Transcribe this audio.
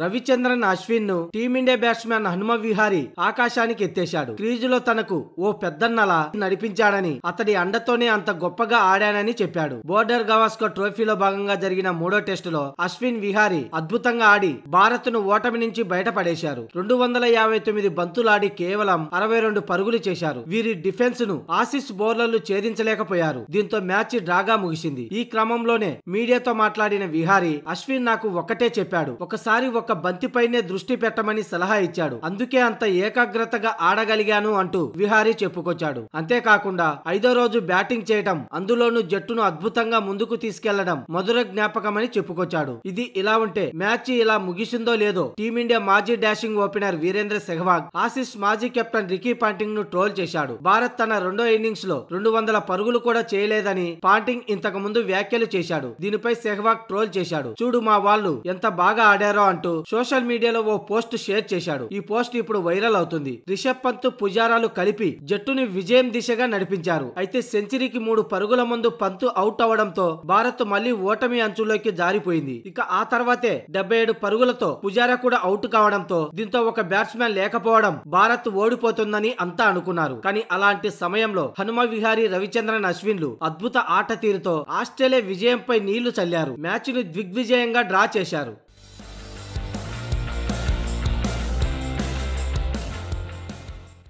రవిచంద్రన్ అశ్విన్ ను team India batsmen Hanuma Vihari ఆకాశానికి ఎత్తేశాడు క్రీజులో తనకు ఓ పెద్దన్నల నడిపించాడని అతడి అండతోనే అంత గొప్పగా ఆడానని చెప్పాడు బోర్డర్ గవాస్కర్ ట్రోఫీలో భాగంగా జరిగిన మూడో టెస్టులో అశ్విన్ విహారీ అద్భుతంగా ఆడి భారత్ ను ఓటమి నుంచి బయటపడేశారు రెండు వందల యాభై తొమ్మిది బంతులాడి కేవలం అరవై రెండు పరుగులు చేశారు వీరి డిఫెన్స్ ను ఆసిస్ బౌలర్లు ఛేదించలేకపోయారు దీంతో మ్యాచ్ డ్రాగా ముగిసింది ఈ క్రమంలోనే మీడియాతో మాట్లాడిన విహారీ అశ్విన్ నాకు ఒకటే చెప్పాడు ఒకసారి ఒక ఒక బంతిపైనే దృష్టి పెట్టమని సలహా ఇచ్చాడు అందుకే అంత ఏకాగ్రతగా ఆడగలిగాను అంటూ విహారీ చెప్పుకొచ్చాడు అంతేకాకుండా ఐదో రోజు బ్యాటింగ్ చేయటం అందులోనూ జట్టును అద్భుతంగా ముందుకు తీసుకెళ్లడం మధుర జ్ఞాపకమని చెప్పుకొచ్చాడు ఇది ఇలా ఉంటే మ్యాచ్ ఇలా ముగిసిందో లేదో టీమిండియా మాజీ dashing opener Virender Sehwag Aussies మాజీ కెప్టెన్ రికీ పాంటింగ్ ను ట్రోల్ చేశాడు భారత్ తన రెండో ఇన్నింగ్స్ లో రెండు వందల పరుగులు కూడా చేయలేదని పాంటింగ్ ఇంతకు ముందు వ్యాఖ్యలు చేశాడు దీనిపై సెహ్వాగ్ ట్రోల్ చేశాడు చూడు మా వాళ్ళు ఎంత బాగా ఆడారో అంటూ సోషల్ మీడియాలో ఓ పోస్ట్ షేర్ చేశాడు ఈ పోస్ట్ ఇప్పుడు వైరల్ అవుతుంది రిషబ్ పంత్ పుజారాలు కలిపి జట్టుని విజయం దిశగా నడిపించారు అయితే సెంచరీకి మూడు పరుగుల ముందు పంతు అవుట్ అవడంతో భారత్ మళ్లీ ఓటమి అంచులోకి జారిపోయింది ఇక ఆ తర్వాతే డెబ్బై ఏడు పరుగులతో పుజారా కూడా అవుట్ కావడంతో దీంతో ఒక బ్యాట్స్మెన్ లేకపోవడం భారత్ ఓడిపోతుందని అంతా అనుకున్నారు కానీ అలాంటి సమయంలో హనుమ విహారి రవిచంద్రన్ అశ్విన్లు అద్భుత ఆట తీరుతో ఆస్ట్రేలియా విజయంపై నీళ్లు చల్లారు మ్యాచ్ ను దిగ్విజయంగా డ్రా చేశారు